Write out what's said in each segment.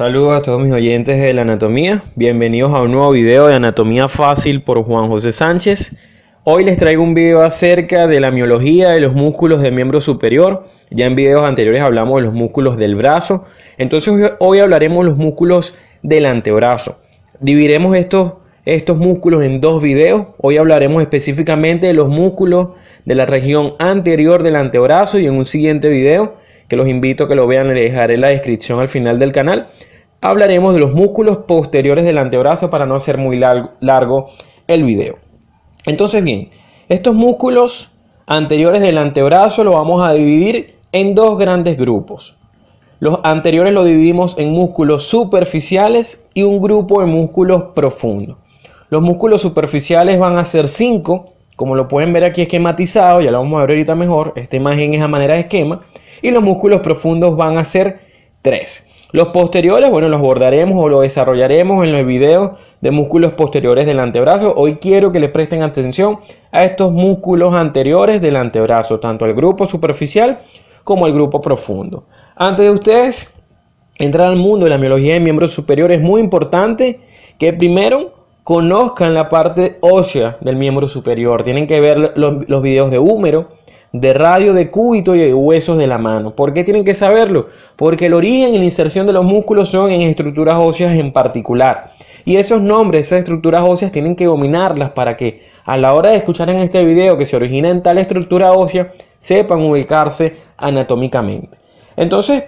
Saludos a todos mis oyentes de la anatomía, bienvenidos a un nuevo video de Anatomía Fácil por Juan José Sánchez. Hoy les traigo un video acerca de la miología de los músculos del miembro superior. Ya en videos anteriores hablamos de los músculos del brazo, entonces hoy hablaremos de los músculos del antebrazo. Dividiremos estos, estos músculos en dos videos. Hoy hablaremos específicamente de los músculos de la región anterior del antebrazo y en un siguiente video que los invito a que lo vean, les dejaré la descripción al final del canal hablaremos de los músculos posteriores del antebrazo para no hacer muy largo, el video. Entonces bien, estos músculos anteriores del antebrazo lo vamos a dividir en dos grandes grupos. Los anteriores los dividimos en músculos superficiales y un grupo de músculos profundos. Los músculos superficiales van a ser 5, como lo pueden ver aquí esquematizado, ya lo vamos a ver ahorita mejor, esta imagen es a manera de esquema, y los músculos profundos van a ser 3. Los posteriores, bueno, los abordaremos o los desarrollaremos en los videos de músculos posteriores del antebrazo. Hoy quiero que le presten atención a estos músculos anteriores del antebrazo, tanto al grupo superficial como al grupo profundo. Antes de ustedes entrar al mundo de la miología de miembros superiores, es muy importante que primero conozcan la parte ósea del miembro superior. Tienen que ver los, los videos de húmero de radio de cúbito y de huesos de la mano. ¿Por qué tienen que saberlo? Porque el origen y la inserción de los músculos son en estructuras óseas en particular. Y esos nombres, esas estructuras óseas, tienen que dominarlas para que a la hora de escuchar en este video que se origina en tal estructura ósea, sepan ubicarse anatómicamente. Entonces,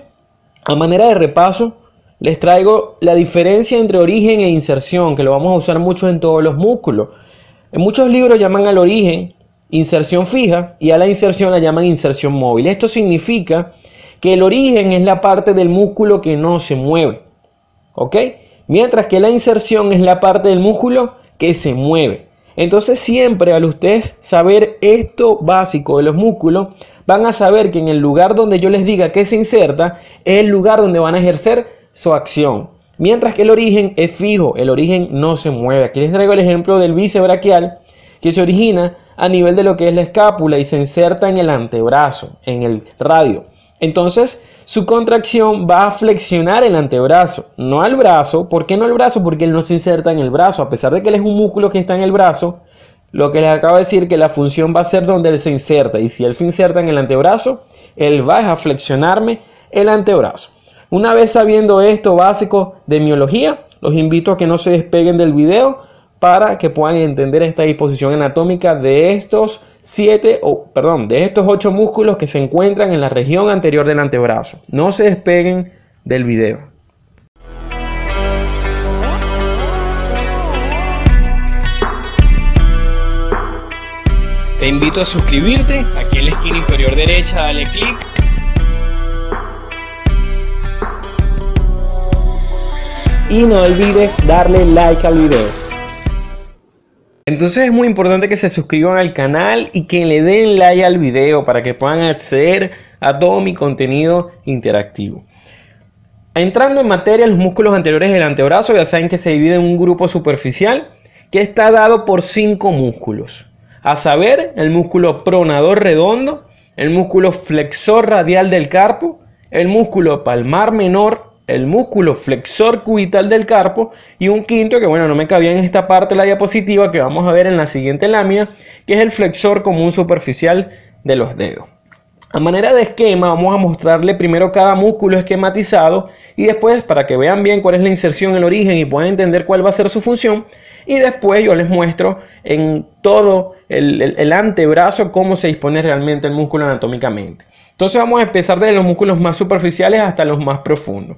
a manera de repaso, les traigo la diferencia entre origen e inserción, que lo vamos a usar mucho en todos los músculos. En muchos libros llaman al origen inserción fija y a la inserción la llaman inserción móvil. Esto significa que el origen es la parte del músculo que no se mueve. ¿Ok? Mientras que la inserción es la parte del músculo que se mueve. Entonces siempre al ustedes saber esto básico de los músculos, van a saber que en el lugar donde yo les diga que se inserta, es el lugar donde van a ejercer su acción. Mientras que el origen es fijo, el origen no se mueve. Aquí les traigo el ejemplo del bíceps braquial que se origina a nivel de lo que es la escápula y se inserta en el antebrazo, en el radio. Entonces, su contracción va a flexionar el antebrazo, no al brazo. ¿Por qué no al brazo? Porque él no se inserta en el brazo. A pesar de que él es un músculo que está en el brazo, lo que les acabo de decir que la función va a ser donde él se inserta. Y si él se inserta en el antebrazo, él va a flexionarme el antebrazo. Una vez sabiendo esto básico de miología, los invito a que no se despeguen del video para que puedan entender esta disposición anatómica de estos siete, perdón, de estos ocho músculos que se encuentran en la región anterior del antebrazo. No se despeguen del video. Te invito a suscribirte, aquí en la esquina inferior derecha dale clic. Y no olvides darle like al video. Entonces es muy importante que se suscriban al canal y que le den like al video para que puedan acceder a todo mi contenido interactivo. Entrando en materia, los músculos anteriores del antebrazo ya saben que se divide en un grupo superficial que está dado por cinco músculos, a saber, el músculo pronador redondo, el músculo flexor radial del carpo, el músculo palmar menor, el músculo flexor cubital del carpo y un quinto que bueno no me cabía en esta parte de la diapositiva que vamos a ver en la siguiente lámina que es el flexor común superficial de los dedos. A manera de esquema vamos a mostrarle primero cada músculo esquematizado y después para que vean bien cuál es la inserción, el origen y puedan entender cuál va a ser su función y después yo les muestro en todo el, antebrazo cómo se dispone realmente el músculo anatómicamente. Entonces vamos a empezar desde los músculos más superficiales hasta los más profundos.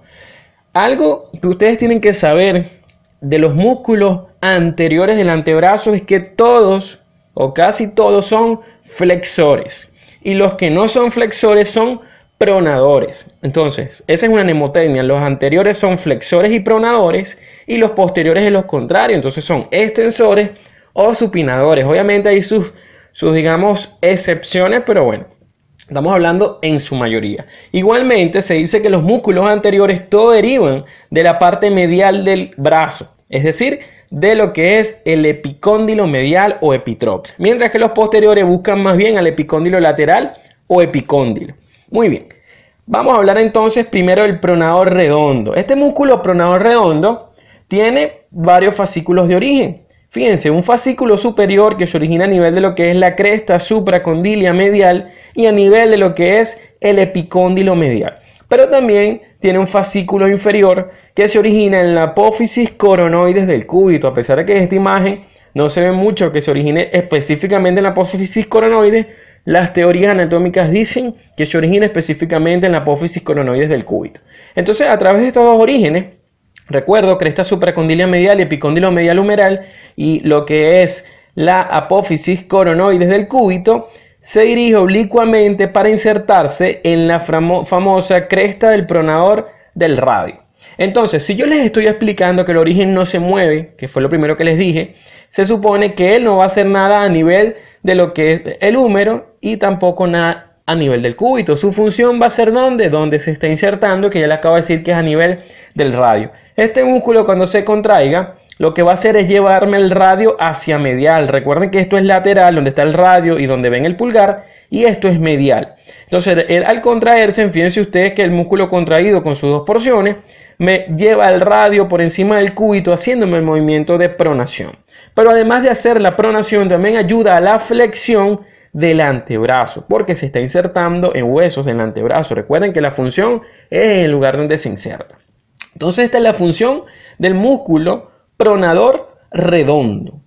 Algo que ustedes tienen que saber de los músculos anteriores del antebrazo es que todos o casi todos son flexores y los que no son flexores son pronadores. Entonces, esa es una nemotecnia. Los anteriores son flexores y pronadores y los posteriores es lo contrario, Entonces son extensores o supinadores. Obviamente hay sus, sus digamos, excepciones, pero bueno. Estamos hablando en su mayoría. Igualmente se dice que los músculos anteriores todo derivan de la parte medial del brazo, es decir, de lo que es el epicóndilo medial o epitrope mientras que los posteriores buscan más bien al epicóndilo lateral o epicóndilo. Muy bien, vamos a hablar entonces primero del pronador redondo. Este músculo pronador redondo tiene varios fascículos de origen. Fíjense, un fascículo superior que se origina a nivel de lo que es la cresta supracondilia medial y a nivel de lo que es el epicóndilo medial. Pero también tiene un fascículo inferior que se origina en la apófisis coronoides del cúbito. A pesar de que en esta imagen no se ve mucho que se origine específicamente en la apófisis coronoides, las teorías anatómicas dicen que se origina específicamente en la apófisis coronoides del cúbito. Entonces, a través de estos dos orígenes, Recuerdo, cresta supracondilia medial y epicondilo medial humeral y lo que es la apófisis coronoides del cúbito se dirige oblicuamente para insertarse en la famosa cresta del pronador del radio. Entonces, si yo les estoy explicando que el origen no se mueve, que fue lo primero que les dije, se supone que él no va a hacer nada a nivel de lo que es el húmero y tampoco nada a nivel del cúbito. Su función va a ser dónde, donde se está insertando, que ya le acabo de decir que es a nivel del radio. Este músculo cuando se contraiga, lo que va a hacer es llevarme el radio hacia medial. Recuerden que esto es lateral, donde está el radio y donde ven el pulgar, y esto es medial. Entonces, al contraerse, fíjense ustedes que el músculo contraído con sus dos porciones me lleva el radio por encima del cúbito, haciéndome el movimiento de pronación. Pero además de hacer la pronación, también ayuda a la flexión del antebrazo, porque se está insertando en huesos del antebrazo. Recuerden que la función es en el lugar donde se inserta. Entonces esta es la función del músculo pronador redondo.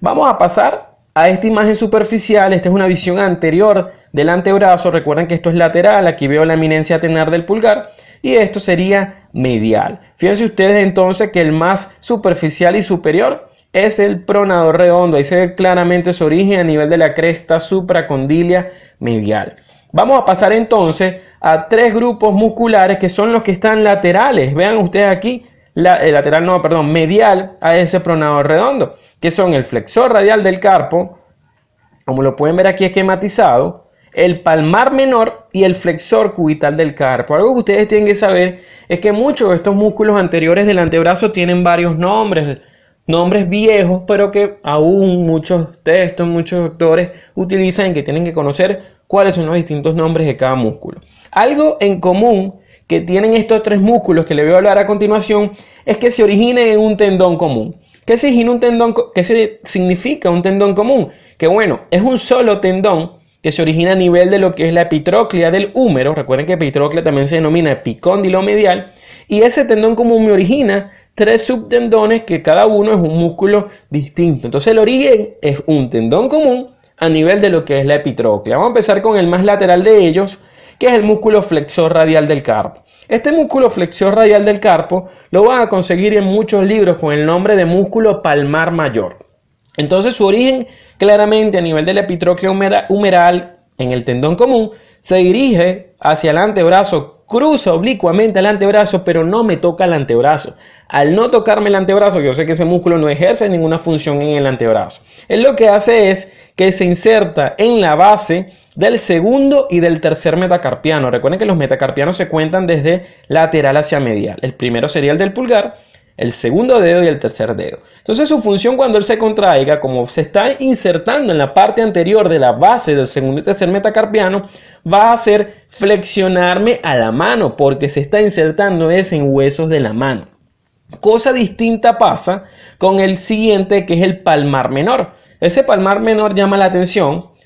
Vamos a pasar a esta imagen superficial. Esta es una visión anterior del antebrazo. Recuerden que esto es lateral. Aquí veo la eminencia tenar del pulgar. Y esto sería medial. Fíjense ustedes entonces que el más superficial y superior es el pronador redondo. Ahí se ve claramente su origen a nivel de la cresta supracondilia medial. Vamos a pasar entonces a tres grupos musculares que son los que están laterales. Vean ustedes aquí, el eh, lateral, no, perdón, medial a ese pronador redondo, que son el flexor radial del carpo, como lo pueden ver aquí esquematizado, el palmar menor y el flexor cubital del carpo. Algo que ustedes tienen que saber es que muchos de estos músculos anteriores del antebrazo tienen varios nombres, nombres viejos, pero que aún muchos textos, muchos doctores utilizan y que tienen que conocer cuáles son los distintos nombres de cada músculo. Algo en común que tienen estos tres músculos que le voy a hablar a continuación es que se origina en un tendón común. ¿Qué significa un tendón, significa un tendón común? Que bueno, es un solo tendón que se origina a nivel de lo que es la epitróclea del húmero. Recuerden que epitróclea también se denomina epicóndilo medial. Y ese tendón común me origina tres subtendones que cada uno es un músculo distinto. Entonces el origen es un tendón común a nivel de lo que es la epitróclea. Vamos a empezar con el más lateral de ellos, que es el músculo flexor radial del carpo. Este músculo flexor radial del carpo lo van a conseguir en muchos libros con el nombre de músculo palmar mayor. Entonces su origen claramente a nivel del epitrócleo humeral en el tendón común se dirige hacia el antebrazo, cruza oblicuamente el antebrazo, pero no me toca el antebrazo. Al no tocarme el antebrazo, yo sé que ese músculo no ejerce ninguna función en el antebrazo. Él lo que hace es que se inserta en la base del segundo y del tercer metacarpiano. Recuerden que los metacarpianos se cuentan desde lateral hacia medial. El primero sería el del pulgar, el segundo dedo y el tercer dedo. Entonces su función cuando él se contraiga, como se está insertando en la parte anterior de la base del segundo y tercer metacarpiano, va a ser flexionarme a la mano porque se está insertando es en huesos de la mano. Cosa distinta pasa con el siguiente que es el palmar menor. Ese palmar menor llama la atención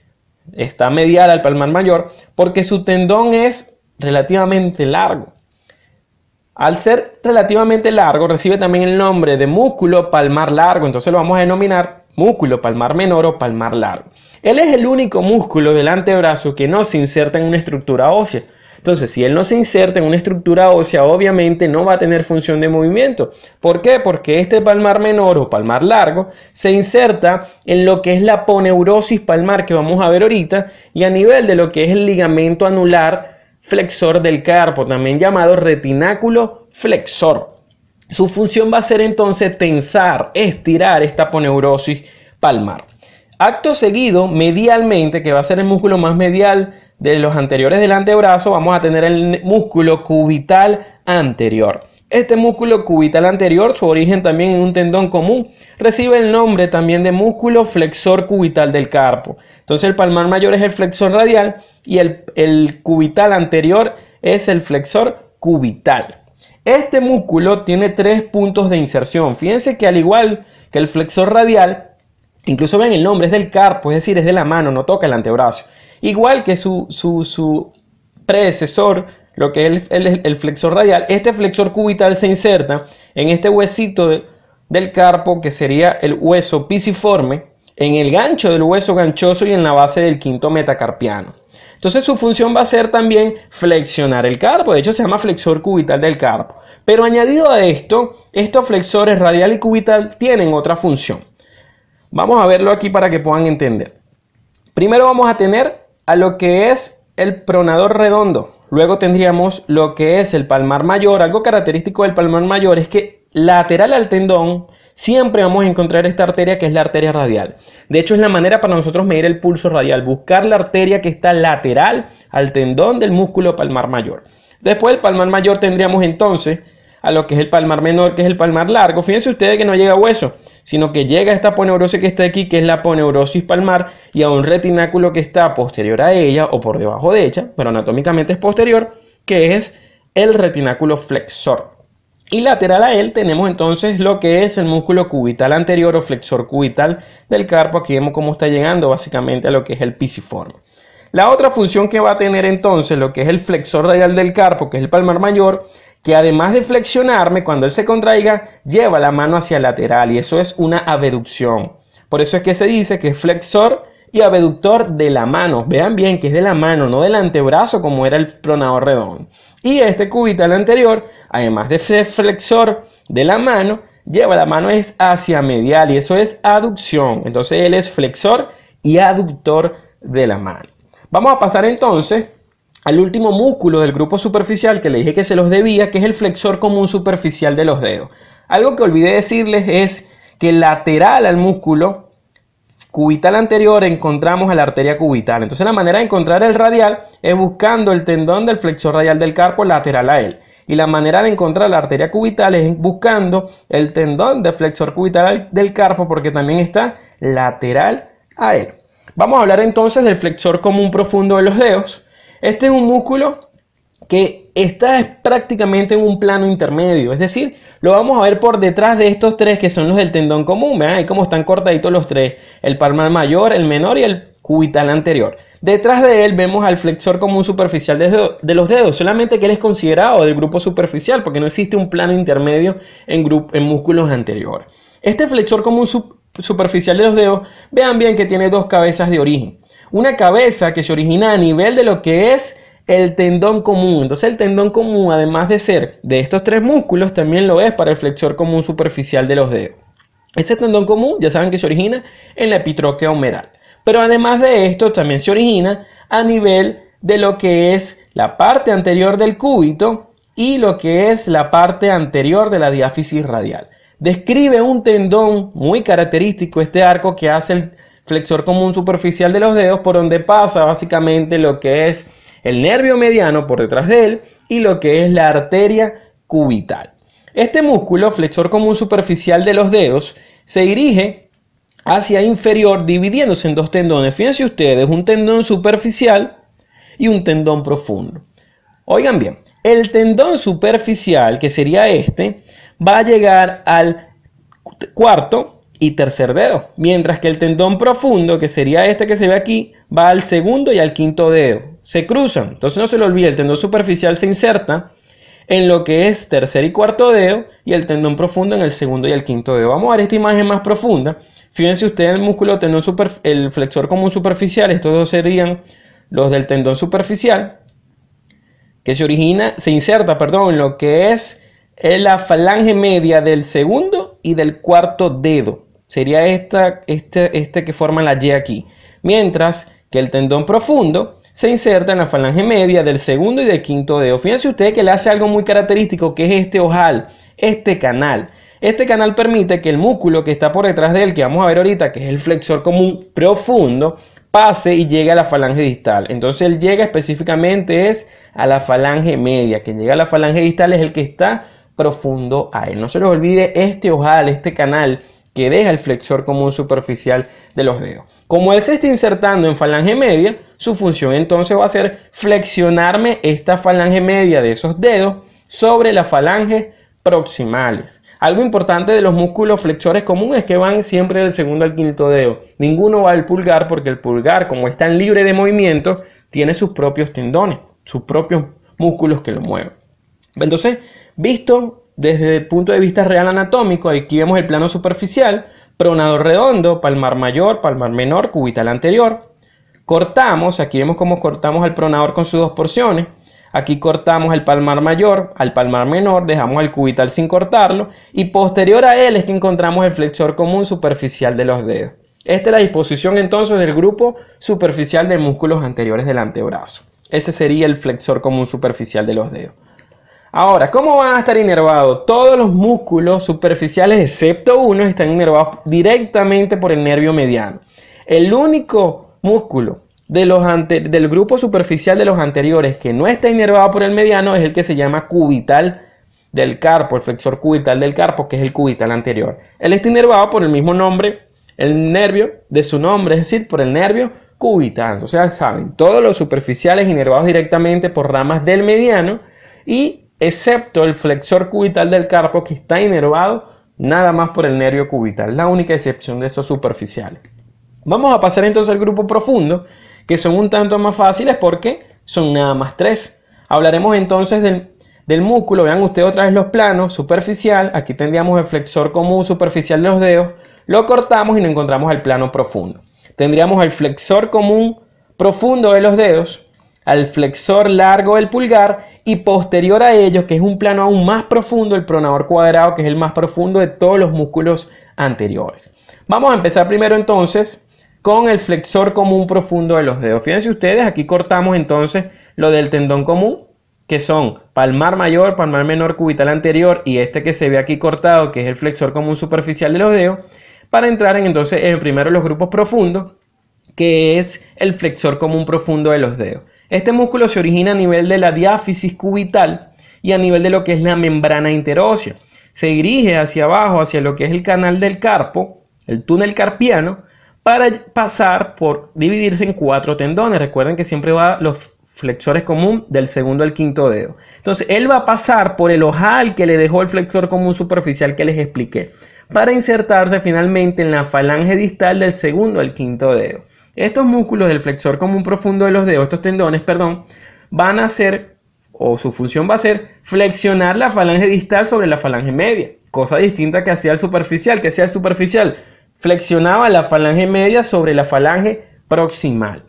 está medial al palmar mayor, porque su tendón es relativamente largo. Al ser relativamente largo, recibe también el nombre de músculo palmar largo, entonces lo vamos a denominar músculo palmar menor o palmar largo. Él es el único músculo del antebrazo que no se inserta en una estructura ósea. Entonces, si él no se inserta en una estructura ósea, obviamente no va a tener función de movimiento. ¿Por qué? Porque este palmar menor o palmar largo se inserta en lo que es la poneurosis palmar que vamos a ver ahorita y a nivel de lo que es el ligamento anular flexor del carpo, también llamado retináculo flexor. Su función va a ser entonces tensar, estirar esta poneurosis palmar. Acto seguido, medialmente, que va a ser el músculo más medial de los anteriores del antebrazo vamos a tener el músculo cubital anterior. Este músculo cubital anterior, su origen también en un tendón común, recibe el nombre también de músculo flexor cubital del carpo. Entonces el palmar mayor es el flexor radial y el, cubital anterior es el flexor cubital. Este músculo tiene tres puntos de inserción. Fíjense que al igual que el flexor radial, incluso ven el nombre, es del carpo, es decir, es de la mano, no toca el antebrazo. Igual que su, predecesor, lo que es el, flexor radial, este flexor cubital se inserta en este huesito del carpo que sería el hueso pisiforme, en el gancho del hueso ganchoso y en la base del quinto metacarpiano. Entonces su función va a ser también flexionar el carpo, de hecho se llama flexor cubital del carpo. Pero añadido a esto, estos flexores radial y cubital tienen otra función. Vamos a verlo aquí para que puedan entender. Primero vamos a tener a lo que es el pronador redondo. Luego tendríamos lo que es el palmar mayor. Algo característico del palmar mayor es que lateral al tendón siempre vamos a encontrar esta arteria que es la arteria radial. De hecho es la manera para nosotros medir el pulso radial, buscar la arteria que está lateral al tendón del músculo palmar mayor. Después del palmar mayor tendríamos entonces a lo que es el palmar menor, que es el palmar largo. Fíjense ustedes que no llega hueso sino que llega a esta poneurosis que está aquí, que es la poneurosis palmar, y a un retináculo que está posterior a ella o por debajo de ella, pero anatómicamente es posterior, que es el retináculo flexor. Y lateral a él tenemos entonces lo que es el músculo cubital anterior o flexor cubital del carpo. Aquí vemos cómo está llegando básicamente a lo que es el pisiforme. La otra función que va a tener entonces lo que es el flexor radial del carpo, que es el palmar mayor, que además de flexionarme, cuando él se contraiga, lleva la mano hacia lateral y eso es una abducción. Por eso es que se dice que es flexor y abductor de la mano. Vean bien que es de la mano, no del antebrazo como era el pronador redondo. Y este cubital anterior, además de ser flexor de la mano, lleva la mano hacia medial y eso es aducción. Entonces él es flexor y aductor de la mano. Vamos a pasar entonces al último músculo del grupo superficial que le dije que se los debía, que es el flexor común superficial de los dedos. Algo que olvidé decirles es que lateral al músculo cubital anterior encontramos a la arteria cubital. Entonces la manera de encontrar el radial es buscando el tendón del flexor radial del carpo lateral a él. Y la manera de encontrar la arteria cubital es buscando el tendón del flexor cubital del carpo porque también está lateral a él. Vamos a hablar entonces del flexor común profundo de los dedos. Este es un músculo que está prácticamente en un plano intermedio, es decir, lo vamos a ver por detrás de estos tres que son los del tendón común, vean ahí cómo están cortaditos los tres, el palmar mayor, el menor y el cubital anterior. Detrás de él vemos al flexor común superficial de los dedos, solamente que él es considerado del grupo superficial porque no existe un plano intermedio en, en músculos anteriores. Este flexor común superficial de los dedos, vean bien que tiene dos cabezas de origen una cabeza que se origina a nivel de lo que es el tendón común. Entonces el tendón común, además de ser de estos tres músculos, también lo es para el flexor común superficial de los dedos. Ese tendón común ya saben que se origina en la epitróclea humeral. Pero además de esto, también se origina a nivel de lo que es la parte anterior del cúbito y lo que es la parte anterior de la diáfisis radial. Describe un tendón muy característico, este arco que hace el flexor común superficial de los dedos, por donde pasa básicamente lo que es el nervio mediano por detrás de él y lo que es la arteria cubital. Este músculo flexor común superficial de los dedos se dirige hacia inferior dividiéndose en dos tendones. Fíjense ustedes, un tendón superficial y un tendón profundo. Oigan bien, el tendón superficial, que sería este, va a llegar al cuarto y tercer dedo, mientras que el tendón profundo, que sería este que se ve aquí, va al segundo y al quinto dedo. Se cruzan, entonces no se lo olvide, el tendón superficial se inserta en lo que es tercer y cuarto dedo y el tendón profundo en el segundo y el quinto dedo. Vamos a ver esta imagen más profunda. Fíjense ustedes el músculo tendón super, el flexor común superficial, estos dos serían los del tendón superficial, que se origina, se inserta, perdón, en lo que es la falange media del segundo y del cuarto dedo sería esta, este, este, que forma la Y aquí, mientras que el tendón profundo se inserta en la falange media del segundo y del quinto dedo. Fíjense ustedes que le hace algo muy característico que es este ojal, este canal. Este canal permite que el músculo que está por detrás de él, que vamos a ver ahorita, que es el flexor común profundo, pase y llegue a la falange distal. Entonces él llega específicamente es a la falange media. que llega a la falange distal es el que está profundo a él. No se les olvide este ojal, este canal que deja el flexor común superficial de los dedos. Como él se está insertando en falange media, su función entonces va a ser flexionarme esta falange media de esos dedos sobre las falanges proximales. Algo importante de los músculos flexores comunes es que van siempre del segundo al quinto dedo. Ninguno va al pulgar porque el pulgar, como está tan libre de movimiento, tiene sus propios tendones, sus propios músculos que lo mueven. Entonces, visto desde el punto de vista real anatómico, aquí vemos el plano superficial, pronador redondo, palmar mayor, palmar menor, cubital anterior. Cortamos, aquí vemos cómo cortamos al pronador con sus dos porciones. Aquí cortamos el palmar mayor, al palmar menor, dejamos el cubital sin cortarlo y posterior a él es que encontramos el flexor común superficial de los dedos. Esta es la disposición entonces del grupo superficial de músculos anteriores del antebrazo. Ese sería el flexor común superficial de los dedos. Ahora, ¿cómo van a estar inervados? Todos los músculos superficiales, excepto uno, están inervados directamente por el nervio mediano. El único músculo de los del grupo superficial de los anteriores que no está inervado por el mediano es el que se llama cubital del carpo, el flexor cubital del carpo, que es el cubital anterior. Él está inervado por el mismo nombre, el nervio de su nombre, es decir, por el nervio cubital. O sea, saben, todos los superficiales inervados directamente por ramas del mediano y excepto el flexor cubital del carpo que está inervado nada más por el nervio cubital, la única excepción de esos superficiales. Vamos a pasar entonces al grupo profundo, que son un tanto más fáciles porque son nada más tres. Hablaremos entonces del, del músculo, vean ustedes otra vez los planos, superficial, aquí tendríamos el flexor común superficial de los dedos, lo cortamos y nos encontramos el plano profundo. Tendríamos el flexor común profundo de los dedos, al flexor largo del pulgar y posterior a ellos, que es un plano aún más profundo, el pronador cuadrado, que es el más profundo de todos los músculos anteriores. Vamos a empezar primero entonces con el flexor común profundo de los dedos. Fíjense ustedes, aquí cortamos entonces lo del tendón común, que son palmar mayor, palmar menor, cubital anterior y este que se ve aquí cortado, que es el flexor común superficial de los dedos, para entrar en entonces en primero los grupos profundos, que es el flexor común profundo de los dedos. Este músculo se origina a nivel de la diáfisis cubital y a nivel de lo que es la membrana interósea. Se dirige hacia abajo, hacia lo que es el canal del carpo, el túnel carpiano, para pasar por dividirse en cuatro tendones. Recuerden que siempre va los flexores común del segundo al quinto dedo. Entonces, él va a pasar por el ojal que le dejó el flexor común superficial que les expliqué, para insertarse finalmente en la falange distal del segundo al quinto dedo. Estos músculos del flexor común profundo de los dedos, estos tendones, perdón, van a ser, o su función va a ser, flexionar la falange distal sobre la falange media, cosa distinta que hacía el superficial, que hacía el superficial, flexionaba la falange media sobre la falange proximal.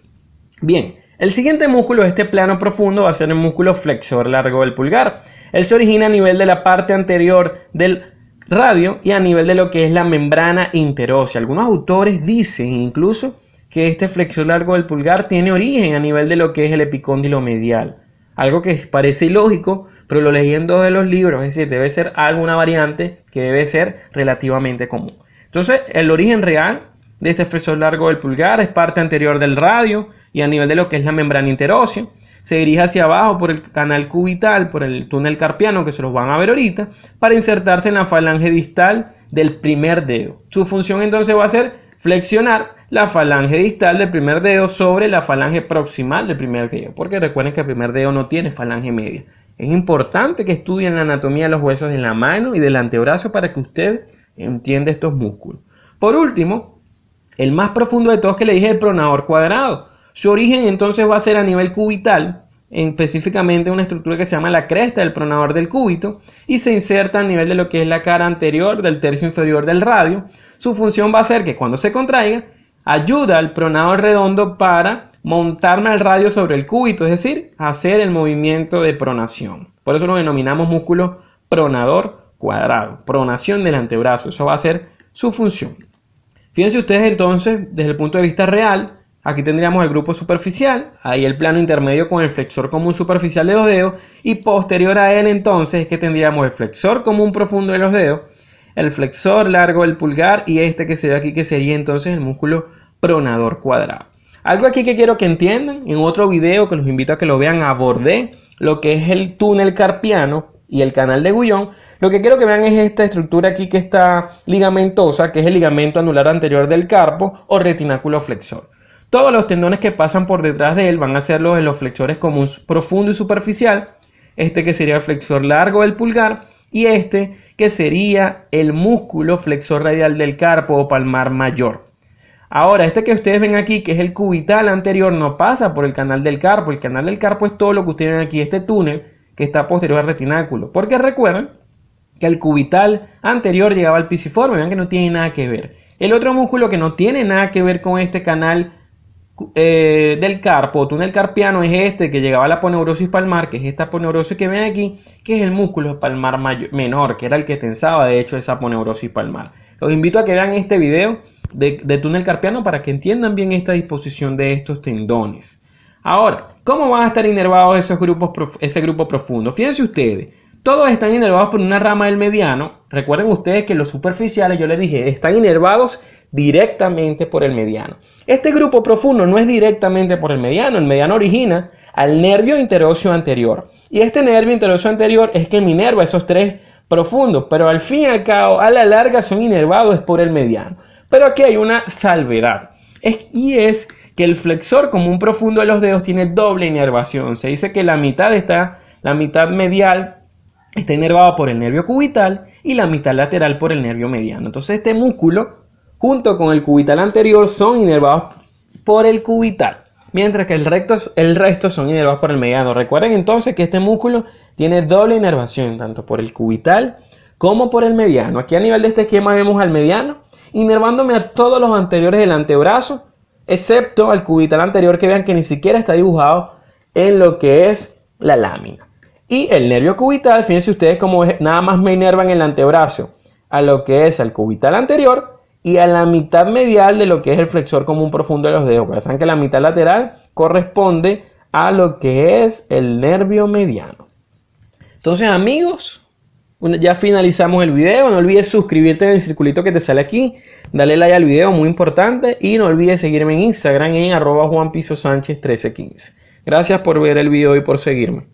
Bien, el siguiente músculo de este plano profundo va a ser el músculo flexor largo del pulgar. Él se origina a nivel de la parte anterior del radio y a nivel de lo que es la membrana interósea. Algunos autores dicen incluso que este flexor largo del pulgar tiene origen a nivel de lo que es el epicóndilo medial. Algo que parece ilógico, pero lo leí en dos de los libros, es decir, debe ser alguna variante que debe ser relativamente común. Entonces, el origen real de este flexor largo del pulgar es parte anterior del radio y a nivel de lo que es la membrana interósea. Se dirige hacia abajo por el canal cubital, por el túnel carpiano, que se los van a ver ahorita, para insertarse en la falange distal del primer dedo. Su función entonces va a ser flexionar la falange distal del primer dedo sobre la falange proximal del primer dedo, porque recuerden que el primer dedo no tiene falange media. Es importante que estudien la anatomía de los huesos de la mano y del antebrazo para que usted entienda estos músculos. Por último, el más profundo de todos que le dije el pronador cuadrado. Su origen entonces va a ser a nivel cubital, específicamente una estructura que se llama la cresta del pronador del cúbito y se inserta a nivel de lo que es la cara anterior del tercio inferior del radio. Su función va a ser que cuando se contraiga ayuda al pronador redondo para montarme al radio sobre el cúbito, es decir, hacer el movimiento de pronación. Por eso lo denominamos músculo pronador cuadrado, pronación del antebrazo, eso va a ser su función. Fíjense ustedes entonces, desde el punto de vista real, Aquí tendríamos el grupo superficial, ahí el plano intermedio con el flexor común superficial de los dedos y posterior a él entonces es que tendríamos el flexor común profundo de los dedos el flexor largo del pulgar y este que se ve aquí que sería entonces el músculo pronador cuadrado. Algo aquí que quiero que entiendan, en otro video que los invito a que lo vean, abordé lo que es el túnel carpiano y el canal de Gullón. Lo que quiero que vean es esta estructura aquí que está ligamentosa, que es el ligamento anular anterior del carpo o retináculo flexor. Todos los tendones que pasan por detrás de él van a ser los de los flexores comunes profundo y superficial, este que sería el flexor largo del pulgar y este que sería el músculo flexor radial del carpo o palmar mayor. Ahora, este que ustedes ven aquí, que es el cubital anterior, no pasa por el canal del carpo. El canal del carpo es todo lo que ustedes ven aquí, este túnel que está posterior al retináculo. Porque recuerden que el cubital anterior llegaba al pisiforme, vean que no tiene nada que ver. El otro músculo que no tiene nada que ver con este canal eh, del carpo, túnel carpiano, es este que llegaba a la poneurosis palmar, que es esta poneurosis que ven aquí, que es el músculo palmar mayor, menor, que era el que tensaba de hecho esa poneurosis palmar. Los invito a que vean este video de, túnel carpiano para que entiendan bien esta disposición de estos tendones. Ahora, ¿cómo van a estar inervados esos grupos, ese grupo profundo? Fíjense ustedes, todos están inervados por una rama del mediano. Recuerden ustedes que los superficiales, yo les dije, están inervados directamente por el mediano. Este grupo profundo no es directamente por el mediano, el mediano origina al nervio interocio anterior. Y este nervio interocio anterior es que minerva esos tres profundos, pero al fin y al cabo, a la larga son inervados por el mediano. Pero aquí hay una salvedad, y es que el flexor común profundo de los dedos tiene doble inervación. Se dice que la mitad está, la mitad medial está inervada por el nervio cubital y la mitad lateral por el nervio mediano. Entonces este músculo junto con el cubital anterior son inervados por el cubital, mientras que el, recto, el resto son inervados por el mediano. Recuerden entonces que este músculo tiene doble inervación, tanto por el cubital como por el mediano. Aquí a nivel de este esquema vemos al mediano inervándome a todos los anteriores del antebrazo, excepto al cubital anterior que vean que ni siquiera está dibujado en lo que es la lámina. Y el nervio cubital, fíjense ustedes cómo nada más me inervan el antebrazo a lo que es al cubital anterior, y a la mitad medial de lo que es el flexor común profundo de los dedos. saben que la mitad lateral corresponde a lo que es el nervio mediano. Entonces, amigos, ya finalizamos el video. No olvides suscribirte en el circulito que te sale aquí. Dale like al video, muy importante. Y no olvides seguirme en Instagram en arroba sánchez 1315 Gracias por ver el video y por seguirme.